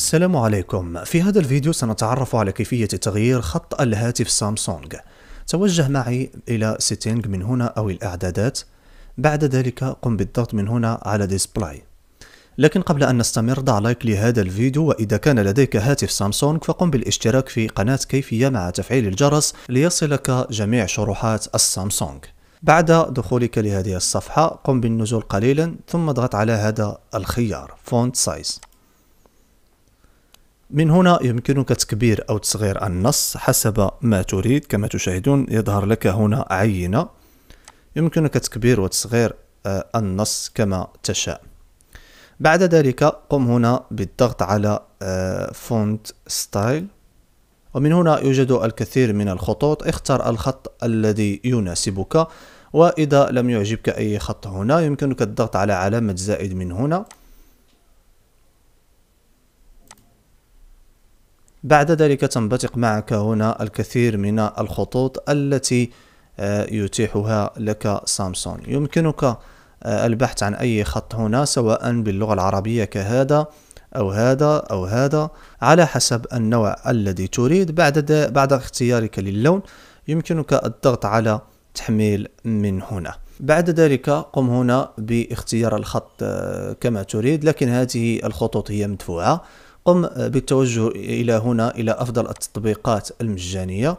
السلام عليكم في هذا الفيديو سنتعرف على كيفية تغيير خط الهاتف سامسونج توجه معي إلى سيتينج من هنا أو الإعدادات بعد ذلك قم بالضغط من هنا على ديسبلاي لكن قبل أن نستمر ضع لايك لهذا الفيديو وإذا كان لديك هاتف سامسونج فقم بالاشتراك في قناة كيفية مع تفعيل الجرس ليصلك جميع شروحات السامسونج بعد دخولك لهذه الصفحة قم بالنزول قليلا ثم اضغط على هذا الخيار فونت سايز من هنا يمكنك تكبير أو تصغير النص حسب ما تريد كما تشاهدون يظهر لك هنا عينة يمكنك تكبير وتصغير آه، النص كما تشاء بعد ذلك قم هنا بالضغط على فونت آه، ستايل ومن هنا يوجد الكثير من الخطوط اختر الخط الذي يناسبك وإذا لم يعجبك أي خط هنا يمكنك الضغط على علامة زائد من هنا بعد ذلك تنبثق معك هنا الكثير من الخطوط التي آه، يتيحها لك سامسونج يمكنك آه، البحث عن أي خط هنا سواء باللغة العربية كهذا أو هذا أو هذا على حسب النوع الذي تريد بعد, بعد اختيارك للون يمكنك الضغط على تحميل من هنا بعد ذلك قم هنا باختيار الخط آه، كما تريد لكن هذه الخطوط هي مدفوعة قم بالتوجه إلى هنا إلى أفضل التطبيقات المجانية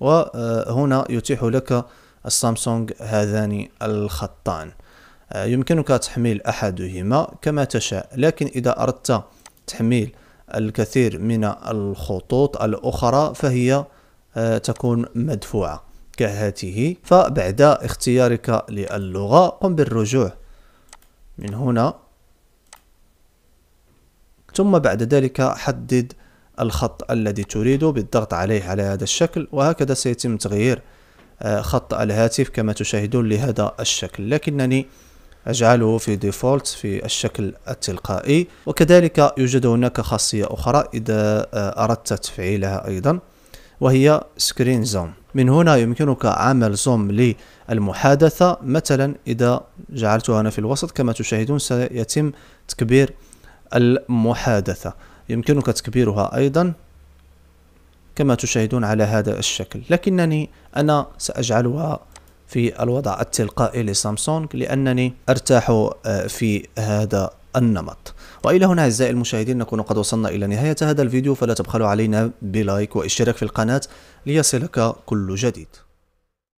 وهنا يتيح لك السامسونج هذان الخطان يمكنك تحميل أحدهما كما تشاء لكن إذا أردت تحميل الكثير من الخطوط الأخرى فهي آه، تكون مدفوعة كهاته فبعد اختيارك للغة قم بالرجوع من هنا ثم بعد ذلك حدد الخط الذي تريده بالضغط عليه على هذا الشكل وهكذا سيتم تغيير آه، خط الهاتف كما تشاهدون لهذا الشكل لكنني أجعله في ديفولت في الشكل التلقائي وكذلك يوجد هناك خاصية أخرى إذا آه، أردت تفعيلها أيضا وهي سكرين زوم من هنا يمكنك عمل زوم للمحادثة مثلا إذا جعلتها أنا في الوسط كما تشاهدون سيتم تكبير المحادثة يمكنك تكبيرها أيضا كما تشاهدون على هذا الشكل لكنني أنا سأجعلها في الوضع التلقائي لسامسونج لأنني أرتاح آه، في هذا النمط وإلى هنا أعزائي المشاهدين نكون قد وصلنا إلى نهاية هذا الفيديو فلا تبخلوا علينا بلايك واشتراك في القناة ليصلك كل جديد